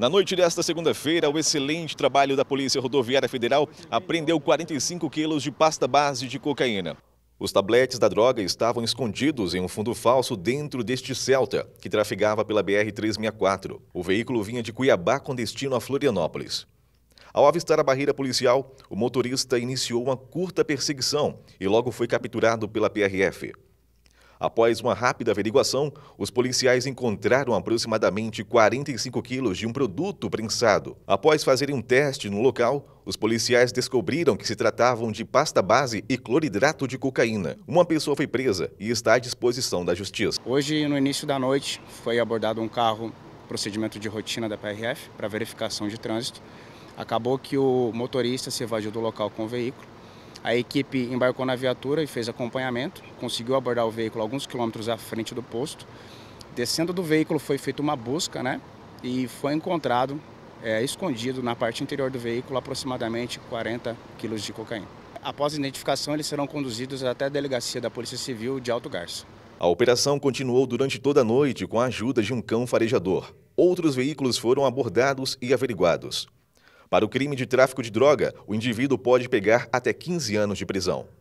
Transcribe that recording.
Na noite desta segunda-feira, o excelente trabalho da Polícia Rodoviária Federal apreendeu 45 quilos de pasta base de cocaína. Os tabletes da droga estavam escondidos em um fundo falso dentro deste Celta, que trafegava pela BR-364. O veículo vinha de Cuiabá com destino a Florianópolis. Ao avistar a barreira policial, o motorista iniciou uma curta perseguição e logo foi capturado pela PRF. Após uma rápida averiguação, os policiais encontraram aproximadamente 45 quilos de um produto prensado. Após fazerem um teste no local, os policiais descobriram que se tratavam de pasta base e cloridrato de cocaína. Uma pessoa foi presa e está à disposição da justiça. Hoje, no início da noite, foi abordado um carro, procedimento de rotina da PRF, para verificação de trânsito. Acabou que o motorista se evadiu do local com o veículo a equipe embarcou na viatura e fez acompanhamento, conseguiu abordar o veículo alguns quilômetros à frente do posto. Descendo do veículo foi feita uma busca, né? E foi encontrado é, escondido na parte interior do veículo aproximadamente 40 quilos de cocaína. Após a identificação, eles serão conduzidos até a delegacia da Polícia Civil de Alto Garça. A operação continuou durante toda a noite com a ajuda de um cão farejador. Outros veículos foram abordados e averiguados. Para o crime de tráfico de droga, o indivíduo pode pegar até 15 anos de prisão.